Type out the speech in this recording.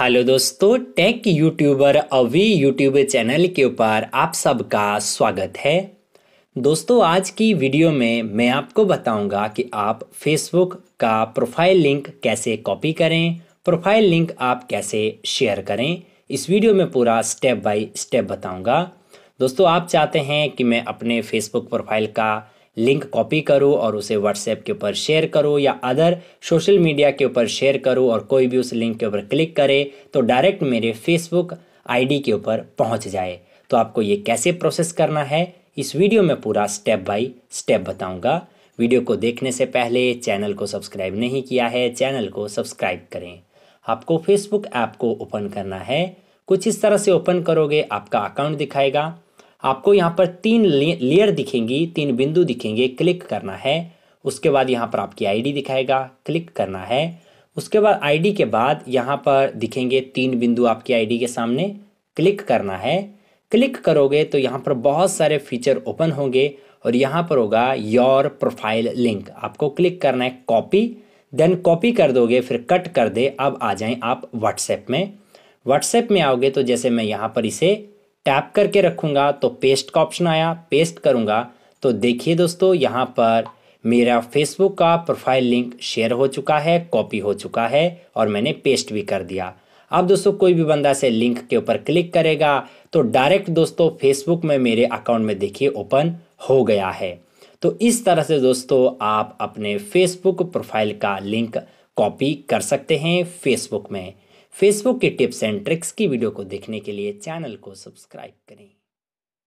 hello दोस्तों tech YouTuber Avi YouTube channel के ऊपर आप सबका स्वागत है दोस्तों आज की वीडियो में मैं आपको बताऊंगा कि आप फेसबुक का प्रोफाइल लिंक कैसे कॉपी करें प्रोफाइल लिंक आप कैसे शेयर करें इस वीडियो में पूरा स्टेप बाय स्टेप बताऊंगा दोस्तों आप चाहते हैं कि मैं अपने फेसबुक प्रोफाइल का लिंक कॉपी करो और उसे व्हाट्सएप के ऊपर शेयर करो या अदर सोशल मीडिया के ऊपर शेयर करो और कोई भी उस लिंक के ऊपर क्लिक करे तो डायरेक्ट मेरे फेसबुक आईडी के ऊपर पहुंच जाए तो आपको ये कैसे प्रोसेस करना है इस वीडियो में पूरा स्टेप बाय स्टेप बताऊंगा वीडियो को देखने से पहले चैनल को सब्सक्राइब नहीं किया है चैनल को सब्सक्राइब करें आपको फेसबुक ऐप को ओपन करना है कुछ इस तरह से ओपन करोगे आपका अकाउंट दिखाएगा आपको यहाँ पर तीन लेयर दिखेंगी तीन बिंदु दिखेंगे क्लिक करना है उसके बाद यहाँ पर आपकी आईडी दिखाएगा क्लिक करना है उसके बाद आईडी के बाद यहाँ पर दिखेंगे तीन बिंदु आपकी आईडी के सामने क्लिक करना है क्लिक करोगे तो यहाँ पर बहुत सारे फीचर ओपन होंगे और यहाँ पर होगा योर प्रोफाइल लिंक आपको क्लिक करना है कॉपी देन कॉपी कर दोगे फिर कट कर दे अब आ जाएं आप व्हाट्सएप में व्हाट्सएप में आओगे तो जैसे मैं यहाँ पर इसे टैप करके रखूँगा तो पेस्ट का ऑप्शन आया पेस्ट करूँगा तो देखिए दोस्तों यहाँ पर मेरा फेसबुक का प्रोफाइल लिंक शेयर हो चुका है कॉपी हो चुका है और मैंने पेस्ट भी कर दिया अब दोस्तों कोई भी बंदा से लिंक के ऊपर क्लिक करेगा तो डायरेक्ट दोस्तों फेसबुक में मेरे अकाउंट में देखिए ओपन हो गया है तो इस तरह से दोस्तों आप अपने फेसबुक प्रोफाइल का लिंक कॉपी कर सकते हैं फेसबुक में फेसबुक के टिप्स एंड ट्रिक्स की वीडियो को देखने के लिए चैनल को सब्सक्राइब करें